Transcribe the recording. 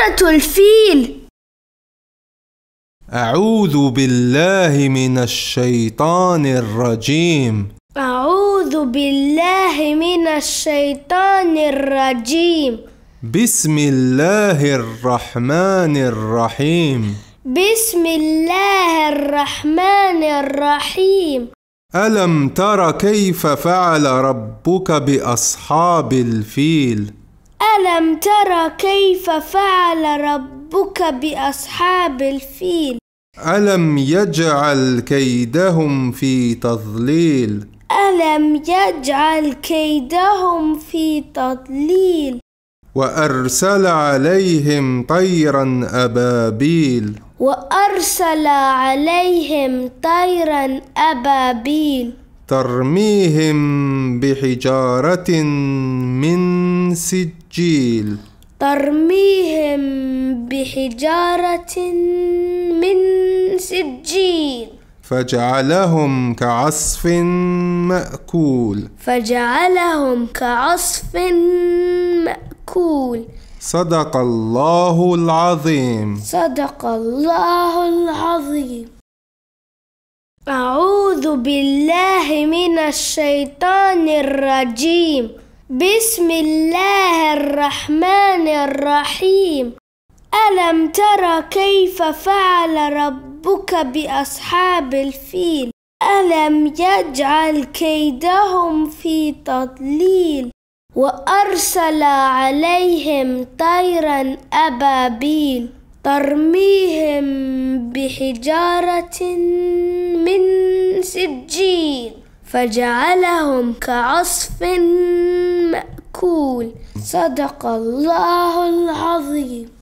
سورة الفيل أعوذ بالله من الشيطان الرجيم أعوذ بالله من الشيطان الرجيم بسم الله الرحمن الرحيم بسم الله الرحمن الرحيم ألم تر كيف فعل ربك بأصحاب الفيل؟ ألم تر كيف فعل ربك بأصحاب الفيل ألم يجعل كيدهم في تضليل ألم يجعل كيدهم في تضليل وأرسل عليهم طيرا أبابيل وأرسل عليهم طيرا أبابيل ترميهم بحجارة من سجيل ترميهم بحجارة من سجيل فجعلهم كعصف مأكول فجعلهم كعصف مأكول صدق الله العظيم صدق الله العظيم أعوذ بالله من الشيطان الرجيم بسم الله الرحمن الرحيم ألم تر كيف فعل ربك بأصحاب الفيل ألم يجعل كيدهم في تضليل وأرسل عليهم طيرا أبابيل ترميهم بحجارة من سجين فجعلهم كعصف مأكول صدق الله العظيم